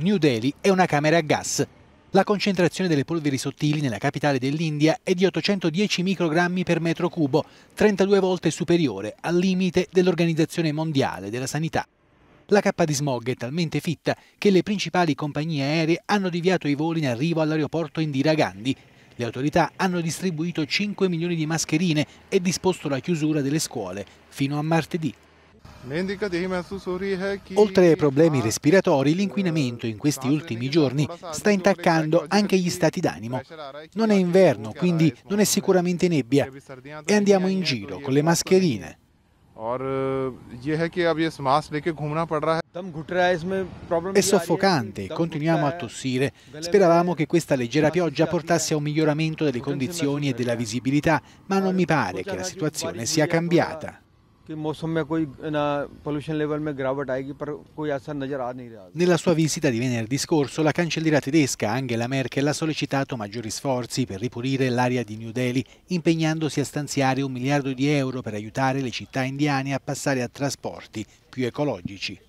New Delhi è una camera a gas. La concentrazione delle polveri sottili nella capitale dell'India è di 810 microgrammi per metro cubo, 32 volte superiore al limite dell'Organizzazione Mondiale della Sanità. La cappa di smog è talmente fitta che le principali compagnie aeree hanno deviato i voli in arrivo all'aeroporto Indira Gandhi. Le autorità hanno distribuito 5 milioni di mascherine e disposto la chiusura delle scuole fino a martedì. Oltre ai problemi respiratori, l'inquinamento in questi ultimi giorni sta intaccando anche gli stati d'animo. Non è inverno, quindi non è sicuramente nebbia e andiamo in giro con le mascherine. Eh, è soffocante, continuiamo a tossire. Speravamo che questa leggera pioggia portasse a un miglioramento delle condizioni e della visibilità, ma non mi pare che la situazione sia cambiata. Nella sua visita di venerdì scorso la cancelliera tedesca Angela Merkel ha sollecitato maggiori sforzi per ripulire l'area di New Delhi, impegnandosi a stanziare un miliardo di euro per aiutare le città indiane a passare a trasporti più ecologici.